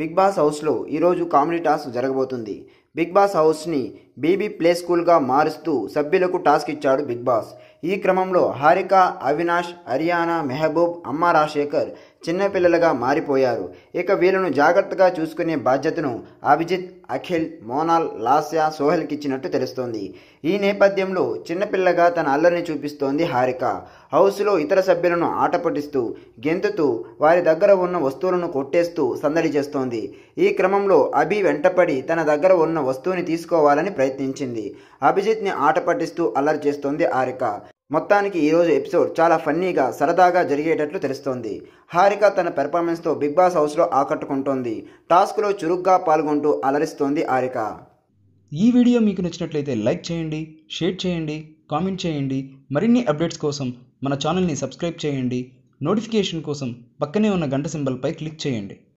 big Boss హౌస్లో ఈరోజు comedy task జరగబోతుంది బిగ్ బాస్ హౌస్ని బీబీ ప్లే స్కూల్గా మారుస్తూ సభ్యులకు టాస్క్ ఇచ్చాడు బిగ్ బాస్ ఈ క్రమంలో హారిక అవినాష్ హరియానా మెహబూబ్ అమ్మ రాజశేఖర్ చిన్నపిల్లలుగా మారిపోయారు ఇక వీళ్ళను జాగ్రత్తగా చూసుకునే బాధ్యతను అభిజిత్ అఖిల్ మోనాల్ లాస్య సోహెల్కి ఇచ్చినట్టు తెలుస్తోంది ఈ నేపథ్యంలో చిన్నపిల్లగా తన అల్లరిని చూపిస్తోంది హారిక హౌస్లో ఇతర సభ్యులను ఆట పట్టిస్తూ గెంతుతూ వారి దగ్గర ఉన్న వస్తువులను కొట్టేస్తూ సందడి చేస్తోంది ఈ క్రమంలో అభి వెంటపడి తన దగ్గర ఉన్న వస్తువుని తీసుకోవాలని ప్రయత్నించింది అభిజిత్ని ఆట పట్టిస్తూ అల్లరి చేస్తోంది హారిక మొత్తానికి ఈరోజు ఎపిసోడ్ చాలా ఫన్నీగా సరదాగా జరిగేటట్లు తెలుస్తోంది హారిక తన పెర్ఫార్మెన్స్తో బిగ్ బాస్ హౌస్లో ఆకట్టుకుంటోంది టాస్క్లో చురుగ్గా పాల్గొంటూ అలరిస్తోంది హారిక ఈ వీడియో మీకు నచ్చినట్లయితే లైక్ చేయండి షేర్ చేయండి కామెంట్ చేయండి మరిన్ని అప్డేట్స్ కోసం మన ఛానల్ని సబ్స్క్రైబ్ చేయండి నోటిఫికేషన్ కోసం పక్కనే ఉన్న గంట సింబల్పై క్లిక్ చేయండి